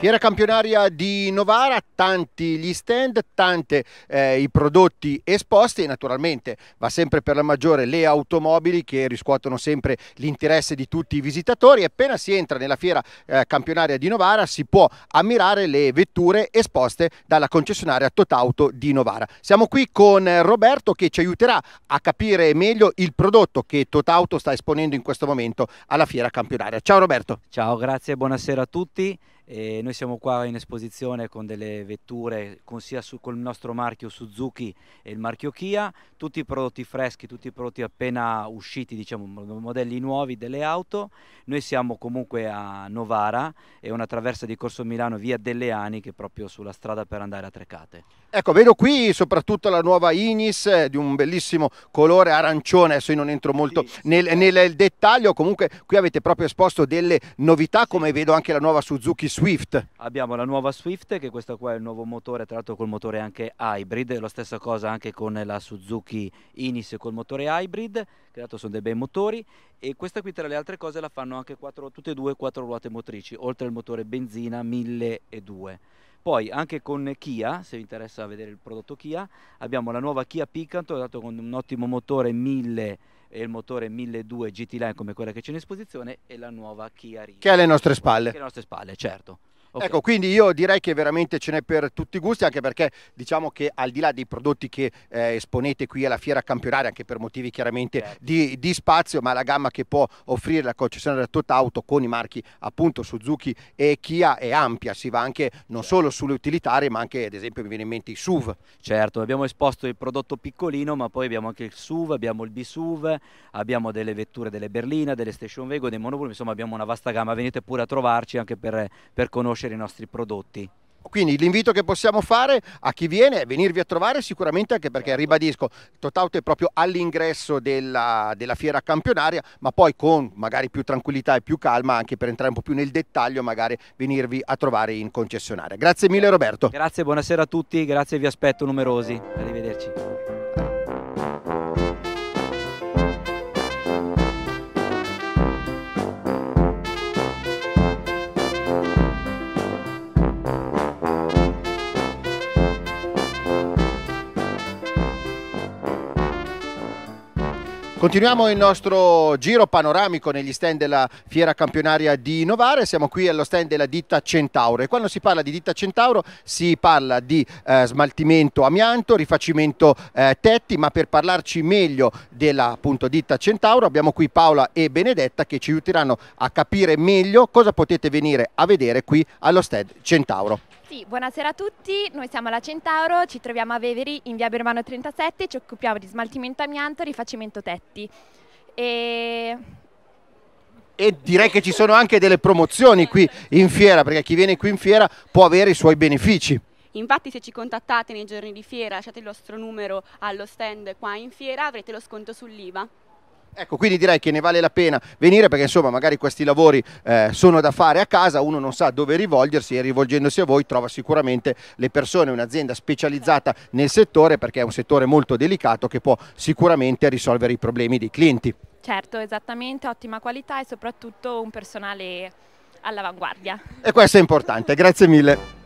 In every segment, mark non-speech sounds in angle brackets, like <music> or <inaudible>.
Fiera campionaria di Novara, tanti gli stand, tanti eh, i prodotti esposti e naturalmente va sempre per la maggiore le automobili che riscuotono sempre l'interesse di tutti i visitatori. Appena si entra nella fiera eh, campionaria di Novara si può ammirare le vetture esposte dalla concessionaria Totauto di Novara. Siamo qui con eh, Roberto che ci aiuterà a capire meglio il prodotto che Totauto sta esponendo in questo momento alla fiera campionaria. Ciao Roberto. Ciao, grazie, e buonasera a tutti. E eh, noi siamo qua in esposizione con delle vetture con, sia su, col nostro marchio Suzuki e il marchio Kia, tutti i prodotti freschi, tutti i prodotti appena usciti, diciamo modelli nuovi delle auto. Noi siamo comunque a Novara, è una traversa di Corso Milano via delle Ani che è proprio sulla strada per andare a Trecate. Ecco, vedo qui soprattutto la nuova Inis eh, di un bellissimo colore arancione, adesso io non entro molto sì, nel, sì. nel, dettaglio, comunque qui avete proprio esposto delle novità come sì. vedo anche la nuova Suzuki Swift. Abbiamo la nuova Swift che questa qua è il nuovo motore, tra l'altro col motore anche hybrid, la stessa cosa anche con la Suzuki Inis col motore hybrid, che tra sono dei bei motori, e questa qui tra le altre cose la fanno anche quattro, tutte e due quattro ruote motrici, oltre al motore benzina 1002. Poi anche con Kia, se vi interessa vedere il prodotto Kia, abbiamo la nuova Kia Picanto, dato con un ottimo motore 1000 e il motore 1200 GT Line come quella che c'è in esposizione e la nuova Kia Rio. Che è alle nostre spalle. Che è alle nostre spalle, certo. Okay. Ecco, quindi io direi che veramente ce n'è per tutti i gusti, anche perché diciamo che al di là dei prodotti che eh, esponete qui alla fiera campionaria, anche per motivi chiaramente certo. di, di, spazio, ma la gamma che può offrire la concessionaria Totauto con i marchi appunto Suzuki e Kia è ampia, si va anche non certo. solo sulle utilitarie, ma anche ad esempio mi viene in mente i SUV. Certo, abbiamo esposto il prodotto piccolino, ma poi abbiamo anche il SUV, abbiamo il B-SUV, abbiamo delle vetture delle berline, delle station Vego, dei monopoli, insomma abbiamo una vasta gamma, venite pure a trovarci anche per, per conoscere conoscere i nostri prodotti. Quindi l'invito che possiamo fare a chi viene è venirvi a trovare sicuramente anche perché certo. ribadisco, Totauto è proprio all'ingresso della, della, fiera campionaria, ma poi con magari più tranquillità e più calma anche per entrare un po' più nel dettaglio magari venirvi a trovare in concessionaria. Grazie mille certo. Roberto. Grazie, buonasera a tutti, grazie vi aspetto numerosi. Arrivederci. Continuiamo il nostro giro panoramico negli stand della fiera campionaria di Novara. siamo qui allo stand della ditta Centauro e quando si parla di ditta Centauro si parla di eh, smaltimento amianto, rifacimento eh, tetti, ma per parlarci meglio della appunto, ditta Centauro abbiamo qui Paola e Benedetta che ci aiuteranno a capire meglio cosa potete venire a vedere qui allo stand Centauro. Sì, buonasera a tutti, noi siamo la Centauro, ci troviamo a Veveri in via Bermano 37, ci occupiamo di smaltimento amianto e rifacimento tetti. E... e direi che ci sono anche delle promozioni qui in fiera, perché chi viene qui in fiera può avere i suoi benefici. Infatti se ci contattate nei giorni di fiera, lasciate il vostro numero allo stand qua in fiera, avrete lo sconto sull'IVA. Ecco, quindi direi che ne vale la pena venire perché insomma magari questi lavori eh, sono da fare a casa, uno non sa dove rivolgersi e rivolgendosi a voi trova sicuramente le persone, un'azienda specializzata nel settore perché è un settore molto delicato che può sicuramente risolvere i problemi dei clienti. Certo, esattamente, ottima qualità e soprattutto un personale all'avanguardia. E questo è importante, grazie mille.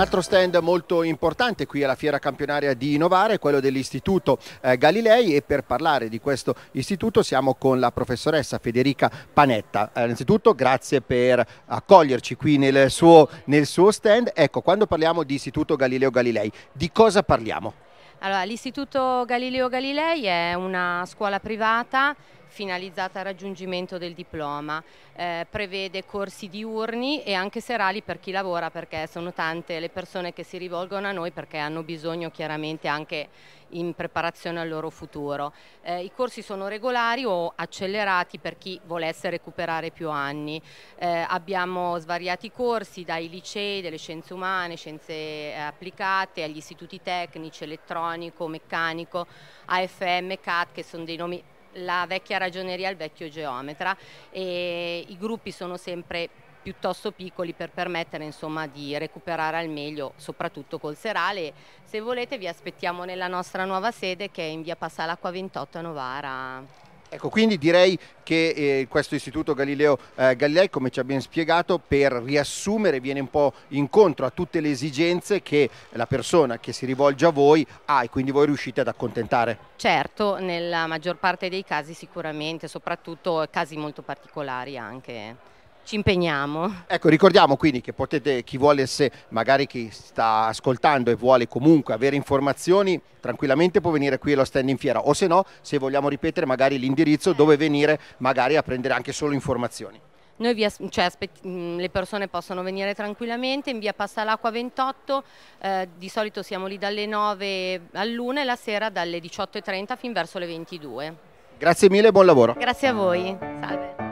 altro stand molto importante qui alla fiera campionaria di Novara è quello dell'Istituto eh, Galilei e per parlare di questo istituto siamo con la professoressa Federica Panetta. Eh, innanzitutto grazie per accoglierci qui nel suo, nel suo stand. Ecco, quando parliamo di Istituto Galileo Galilei, di cosa parliamo? Allora, l'Istituto Galileo Galilei è una scuola privata finalizzata al raggiungimento del diploma. Eh, prevede corsi diurni e anche serali per chi lavora perché sono tante le persone che si rivolgono a noi perché hanno bisogno chiaramente anche in preparazione al loro futuro. Eh, I corsi sono regolari o accelerati per chi volesse recuperare più anni. Eh, abbiamo svariati corsi dai licei delle scienze umane, scienze eh, applicate, agli istituti tecnici, elettronico, meccanico, AFM, CAT che sono dei nomi la vecchia ragioneria il vecchio geometra e i gruppi sono sempre piuttosto piccoli per permettere insomma, di recuperare al meglio soprattutto col serale. Se volete vi aspettiamo nella nostra nuova sede che è in via Passalacqua 28 a Novara. Ecco, quindi direi che eh, questo istituto Galileo eh, Galilei, come ci abbiamo spiegato, per riassumere viene un po' incontro a tutte le esigenze che la persona che si rivolge a voi ha e quindi voi riuscite ad accontentare. Certo, nella maggior parte dei casi sicuramente, soprattutto casi molto particolari anche ci impegniamo. Ecco, ricordiamo quindi che potete, chi vuole, se magari chi sta ascoltando e vuole comunque avere informazioni, tranquillamente può venire qui allo stand in fiera o se no, se vogliamo ripetere magari l'indirizzo eh. dove venire magari a prendere anche solo informazioni. Noi via, cioè, mm, le persone possono venire tranquillamente in via Passalacqua 28, eh, di solito siamo lì dalle 9 all'1 e la sera dalle 18.30 fin verso le 22. Grazie mille e buon lavoro. Grazie a voi, salve.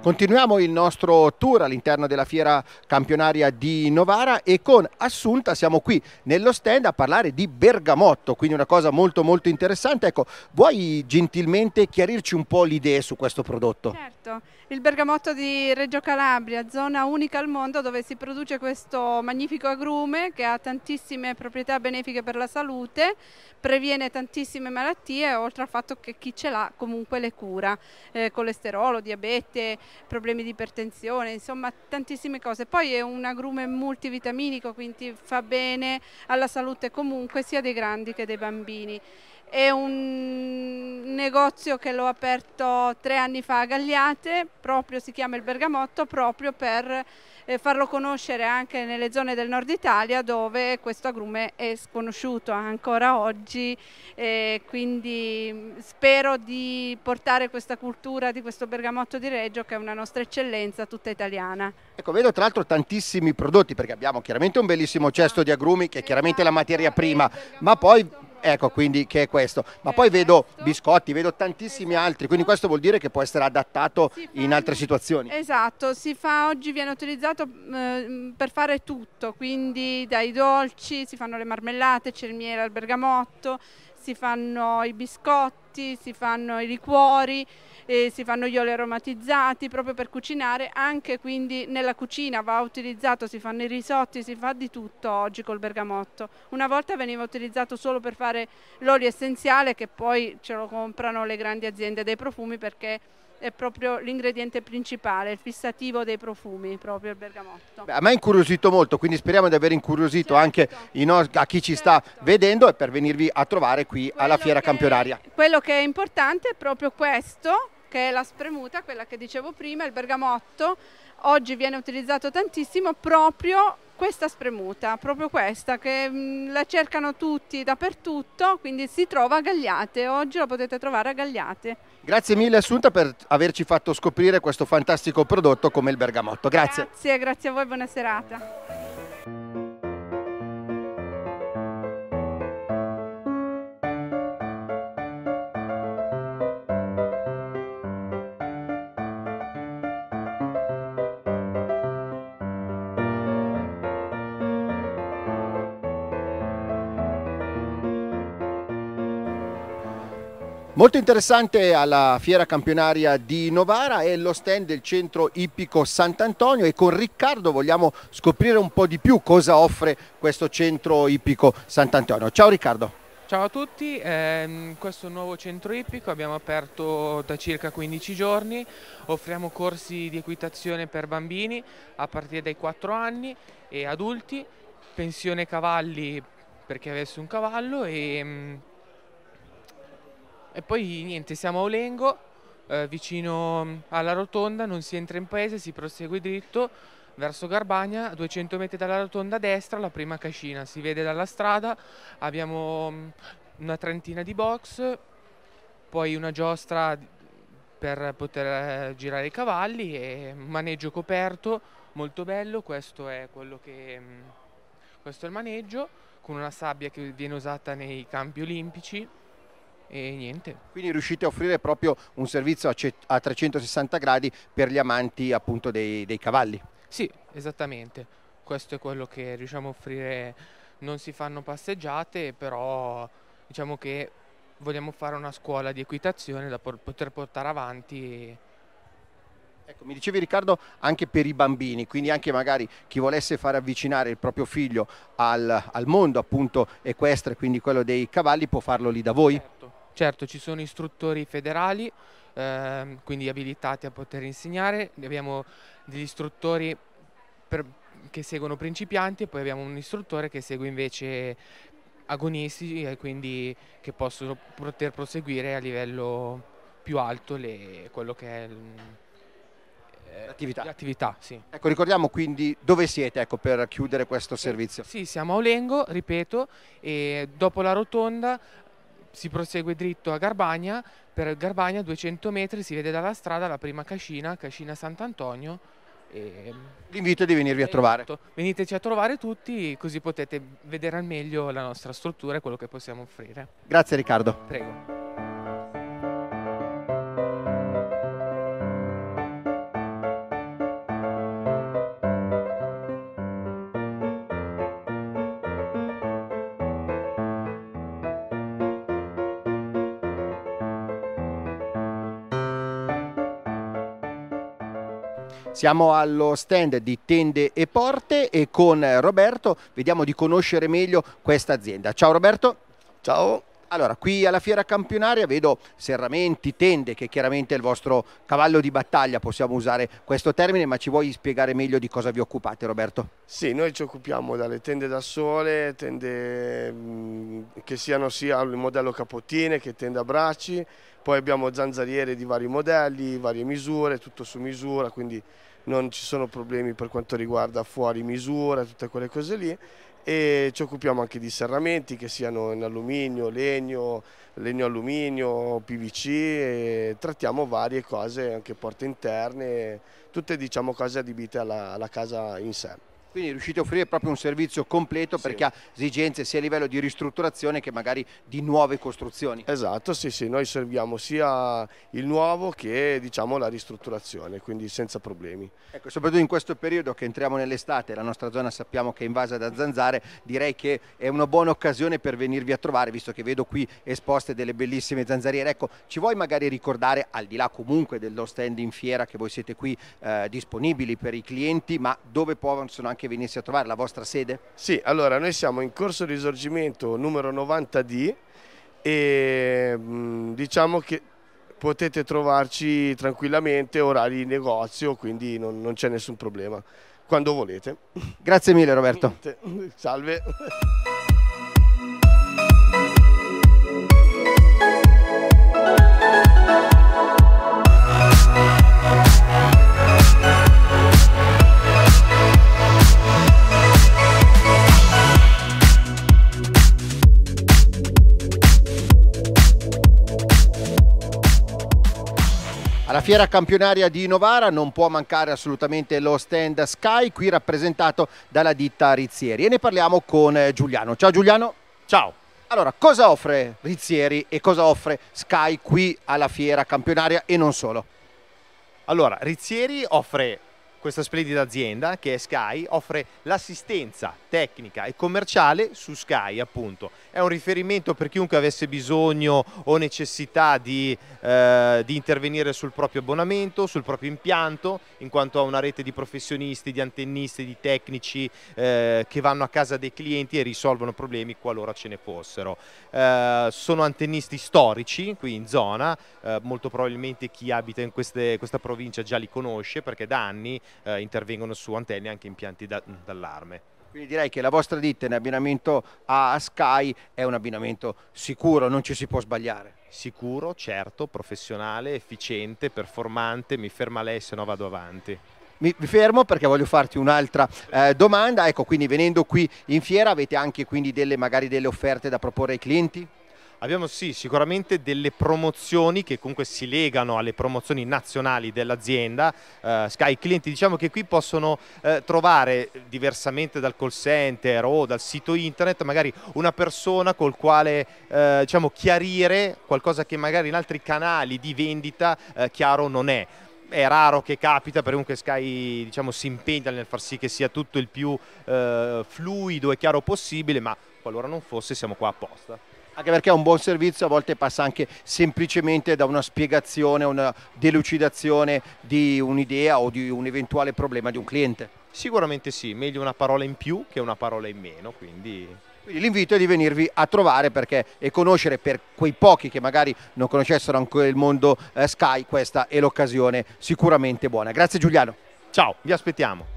Continuiamo il nostro tour all'interno della fiera campionaria di Novara e con Assunta siamo qui nello stand a parlare di bergamotto, quindi una cosa molto molto interessante. Ecco, vuoi gentilmente chiarirci un po' l'idea su questo prodotto? Certo, il bergamotto di Reggio Calabria, zona unica al mondo dove si produce questo magnifico agrume che ha tantissime proprietà benefiche per la salute, previene tantissime malattie, oltre al fatto che chi ce l'ha comunque le cura, eh, colesterolo, diabete, problemi di ipertensione, insomma tantissime cose. Poi è un agrume multivitaminico, quindi fa bene alla salute comunque sia dei grandi che dei bambini. È un negozio che l'ho aperto tre anni fa a Gagliate, proprio, si chiama il Bergamotto, proprio per farlo conoscere anche nelle zone del nord Italia dove questo agrume è sconosciuto ancora oggi, quindi spero di portare questa cultura di questo bergamotto di Reggio che è una nostra eccellenza tutta italiana. Ecco, vedo tra l'altro tantissimi prodotti perché abbiamo chiaramente un bellissimo cesto di agrumi che è chiaramente la materia prima, ma poi Ecco, quindi che è questo. Ma poi vedo biscotti, vedo tantissimi esatto. altri, quindi questo vuol dire che può essere adattato in altre situazioni. Esatto, si fa oggi, viene utilizzato eh, per fare tutto, quindi dai dolci, si fanno le marmellate, c'è il miele al bergamotto, si fanno i biscotti, si fanno i liquori, eh, si fanno gli oli aromatizzati proprio per cucinare, anche quindi nella cucina va utilizzato, si fanno i risotti, si fa di tutto oggi col bergamotto. Una volta veniva utilizzato solo per fare l'olio essenziale che poi ce lo comprano le grandi aziende dei profumi perché è proprio l'ingrediente principale, il fissativo dei profumi, proprio il bergamotto. Beh, a me ha incuriosito molto, quindi speriamo di aver incuriosito certo. anche a chi ci certo. sta vedendo e per venirvi a trovare qui quello alla Fiera che, Campionaria. Quello che è importante è proprio questo, che è la spremuta, quella che dicevo prima, il bergamotto, oggi viene utilizzato tantissimo proprio questa spremuta, proprio questa, che mm, la cercano tutti dappertutto, quindi si trova a Gagliate, oggi la potete trovare a Gagliate. Grazie mille Assunta per averci fatto scoprire questo fantastico prodotto come il bergamotto, grazie. Grazie, grazie a voi, buona serata. Molto interessante alla fiera campionaria di Novara è lo stand del centro ippico Sant'Antonio e con Riccardo vogliamo scoprire un po' di più cosa offre questo centro ippico Sant'Antonio. Ciao Riccardo. Ciao a tutti, eh, questo nuovo centro ippico abbiamo aperto da circa 15 giorni, offriamo corsi di equitazione per bambini a partire dai 4 anni e adulti, pensione cavalli per chi avesse un cavallo e mm, e poi niente, siamo a Olengo, eh, vicino mm, alla rotonda, non si entra in paese, si prosegue dritto verso Garbagna, 200 metri dalla rotonda a destra, la prima cascina, si vede dalla strada, abbiamo mm, una trentina di box, poi una giostra per poter eh, girare i cavalli e un maneggio coperto, molto bello, questo è quello che mm, questo è il maneggio con una sabbia che viene usata nei campi olimpici e niente. Quindi riuscite a offrire proprio un servizio a 360 gradi per gli amanti appunto dei, dei cavalli. Sì, esattamente, questo è quello che riusciamo a offrire, non si fanno passeggiate, però diciamo che vogliamo fare una scuola di equitazione da poter portare avanti. Ecco, mi dicevi Riccardo anche per i bambini, quindi anche magari chi volesse far avvicinare il proprio figlio al, al mondo appunto equestre, quindi quello dei cavalli, può farlo lì da voi? Certo. Certo, ci sono istruttori federali, ehm, quindi abilitati a poter insegnare, abbiamo degli istruttori per, che seguono principianti e poi abbiamo un istruttore che segue invece agonisti e quindi che possono poter proseguire a livello più alto le, quello che è eh, l'attività. l'attività sì. Ecco, ricordiamo quindi dove siete ecco, per chiudere questo servizio. sì, siamo a Olengo, ripeto, e dopo la rotonda si prosegue dritto a Garbagna, per Garbagna 200 metri si vede dalla strada la prima cascina, cascina Sant'Antonio. L'invito è di venirvi a esatto. trovare. Tutto. Veniteci a trovare tutti così potete vedere al meglio la nostra struttura e quello che possiamo offrire. Grazie Riccardo. Prego. Siamo allo stand di Tende e Porte e con Roberto vediamo di conoscere meglio questa azienda. Ciao Roberto. Ciao. Allora, qui alla fiera campionaria vedo serramenti, tende, che chiaramente è il vostro cavallo di battaglia, possiamo usare questo termine, ma ci vuoi spiegare meglio di cosa vi occupate Roberto? Sì, noi ci occupiamo dalle tende da sole, tende mm, che siano sia il modello capottine che tende a bracci, poi abbiamo zanzariere di vari modelli, varie misure, tutto su misura, quindi non ci sono problemi per quanto riguarda fuori misura, tutte quelle cose lì e ci occupiamo anche di serramenti che siano in alluminio, legno, legno alluminio, PVC e trattiamo varie cose, anche porte interne, tutte diciamo cose adibite alla, alla casa in sé quindi riuscite a offrire proprio un servizio completo sì. perché ha esigenze sia a livello di ristrutturazione che magari di nuove costruzioni. Esatto, sì, sì, noi serviamo sia il nuovo che diciamo, la ristrutturazione, quindi senza problemi. Ecco, soprattutto in questo periodo che entriamo nell'estate, la nostra zona sappiamo che è invasa da zanzare, direi che è una buona occasione per venirvi a trovare, visto che vedo qui esposte delle bellissime zanzariere. Ecco, ci vuoi magari ricordare, al di là comunque dello stand in fiera che voi siete qui eh, disponibili per i clienti, ma dove possono anche che venisse a trovare la vostra sede? Sì, allora noi siamo in corso risorgimento numero 90D e diciamo che potete trovarci tranquillamente, orari di negozio, quindi non, non c'è nessun problema, quando volete. Grazie mille Roberto. Salve. fiera campionaria di Novara non può mancare assolutamente lo stand Sky, qui rappresentato dalla ditta Rizzieri e ne parliamo con eh, Giuliano. Ciao Giuliano. Ciao. Allora, cosa offre Rizzieri e cosa offre Sky qui alla fiera campionaria e non solo? Allora, Rizzieri offre questa splendida azienda, che è Sky, offre l'assistenza tecnica e commerciale su Sky, appunto. È un riferimento per chiunque avesse bisogno o necessità di, eh, di intervenire sul proprio abbonamento, sul proprio impianto, in quanto ha una rete di professionisti, di antennisti, di tecnici eh, che vanno a casa dei clienti e risolvono problemi qualora ce ne fossero. Eh, sono antennisti storici qui in zona, eh, molto probabilmente chi abita in queste, questa provincia già li conosce perché da anni eh, intervengono su antenne anche impianti da, d'allarme. Quindi direi che la vostra ditta in abbinamento a Sky è un abbinamento sicuro, non ci si può sbagliare. Sicuro, certo, professionale, efficiente, performante, mi ferma lei se no vado avanti mi fermo perché voglio farti un'altra eh, domanda. Ecco, quindi venendo qui in fiera avete anche quindi delle, magari delle offerte da proporre ai clienti? Abbiamo sì, sicuramente delle promozioni che comunque si legano alle promozioni nazionali dell'azienda. Eh, Sky, clienti diciamo che qui possono eh, trovare, diversamente dal call center o dal sito internet, magari una persona col quale eh, diciamo, chiarire qualcosa che magari in altri canali di vendita eh, chiaro non è è raro che capita, perché comunque Sky diciamo, si impegna nel far sì che sia tutto il più eh, fluido e chiaro possibile, ma qualora non fosse siamo qua apposta anche perché un buon servizio a volte passa anche semplicemente da una spiegazione, una delucidazione di un'idea o di un eventuale problema di un cliente. Sicuramente sì, meglio una parola in più che una parola in meno, quindi l'invito è di venirvi a trovare perché, e conoscere per quei pochi che magari non conoscessero ancora il mondo eh, Sky, questa è l'occasione sicuramente buona. Grazie Giuliano. Ciao, vi aspettiamo.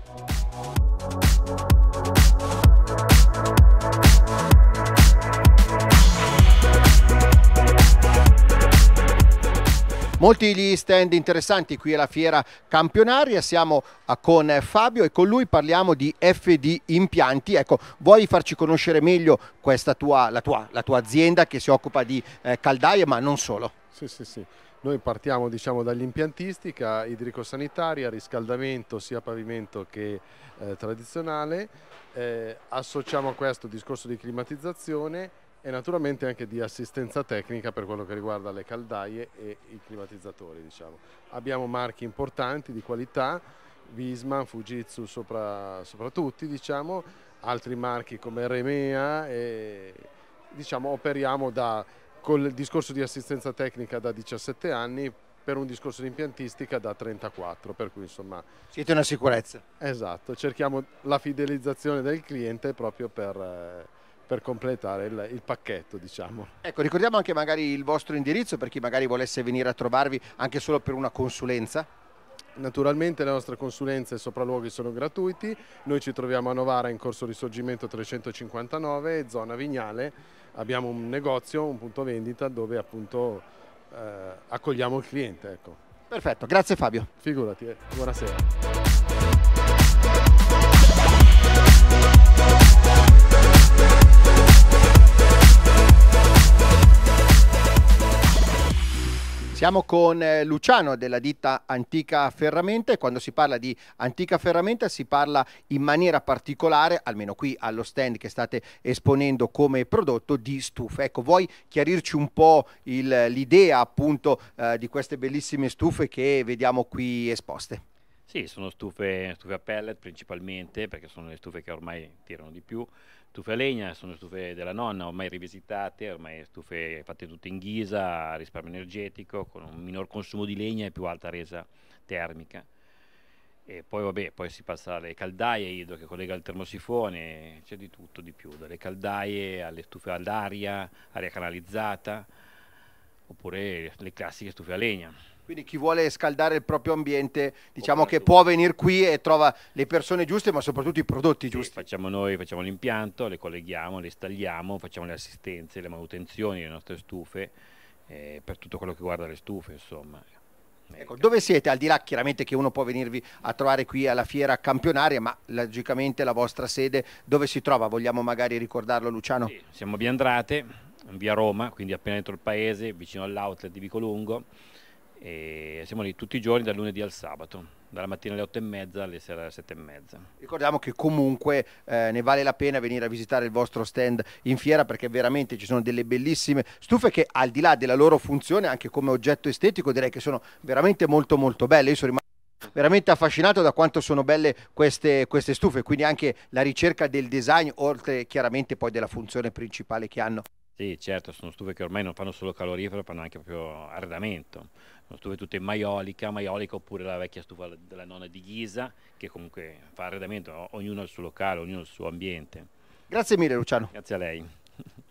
Molti gli stand interessanti qui alla fiera campionaria, siamo con Fabio e con lui parliamo di FD Impianti. Ecco, vuoi farci conoscere meglio tua, la, tua, la, tua, azienda che si occupa di eh, caldaie, ma non solo? Sì, sì, sì. Noi partiamo diciamo, dall'impiantistica idrico-sanitaria, riscaldamento sia pavimento che eh, tradizionale, eh, associamo a questo il discorso di climatizzazione e naturalmente anche di assistenza tecnica per quello che riguarda le caldaie e i climatizzatori. Diciamo. Abbiamo marchi importanti di qualità, Wisman, Fujitsu soprattutto, sopra diciamo. altri marchi come Remea, e, diciamo, operiamo da, col discorso di assistenza tecnica da 17 anni per un discorso di impiantistica da 34, per cui insomma... Siete una sicurezza. Esatto, cerchiamo la fidelizzazione del cliente proprio per... Eh, per completare il, il, pacchetto diciamo. Ecco ricordiamo anche magari il vostro indirizzo per chi magari volesse venire a trovarvi anche solo per una consulenza. Naturalmente le nostre consulenze e sopralluoghi sono gratuiti, noi ci troviamo a Novara in corso risorgimento 359, zona Vignale, abbiamo un negozio, un punto vendita dove appunto eh, accogliamo il cliente. Ecco. Perfetto, grazie Fabio. Figurati, eh. buonasera. Siamo con eh, Luciano della ditta Antica Ferramente. Quando si parla di Antica Ferramenta si parla in maniera particolare, almeno qui allo stand che state esponendo come prodotto, di stufe. Ecco, vuoi chiarirci un po' l'idea appunto eh, di queste bellissime stufe che vediamo qui esposte? Sì, sono stufe, stufe a pellet principalmente, perché sono le stufe che ormai tirano di più stufe a legna, sono stufe della nonna, ormai rivisitate, ormai stufe fatte tutte in ghisa, a risparmio energetico, con un minor consumo di legna e più alta resa termica. E poi, vabbè, poi si passa alle caldaie idro che collega il termosifone, c'è di tutto di più, dalle caldaie alle stufe all'aria, aria canalizzata, oppure le classiche stufe a legna. Quindi chi vuole scaldare il proprio ambiente, diciamo che può venire qui e trova le persone giuste, ma soprattutto i prodotti sì, giusti. Facciamo noi, facciamo l'impianto, le colleghiamo, le stagliamo, facciamo le assistenze, le manutenzioni, le nostre stufe, eh, per tutto quello che guarda le stufe, insomma. Ecco, dove siete? Al di là chiaramente che uno può venirvi a trovare qui alla fiera campionaria, ma logicamente la vostra sede dove si trova? Vogliamo magari ricordarlo Luciano? Sì, siamo a Biandrate, via Roma, quindi appena dentro il paese, vicino all'outlet di Vicolungo e siamo lì tutti i giorni dal lunedì al sabato dalla mattina alle 8 e mezza alle sera alle 7 e mezza ricordiamo che comunque eh, ne vale la pena venire a visitare il vostro stand in fiera perché veramente ci sono delle bellissime stufe che al di là della loro funzione anche come oggetto estetico direi che sono veramente molto molto belle io sono rimasto veramente affascinato da quanto sono belle queste, queste stufe quindi anche la ricerca del design oltre chiaramente poi della funzione principale che hanno sì certo sono stufe che ormai non fanno solo calorifero fanno anche proprio arredamento sono stufe tutte in maiolica, maiolica oppure la vecchia stufa della nonna di Ghisa, che comunque fa arredamento, ognuno ha il suo locale, ognuno ha il suo ambiente. Grazie mille Luciano. Grazie a lei. <laughs>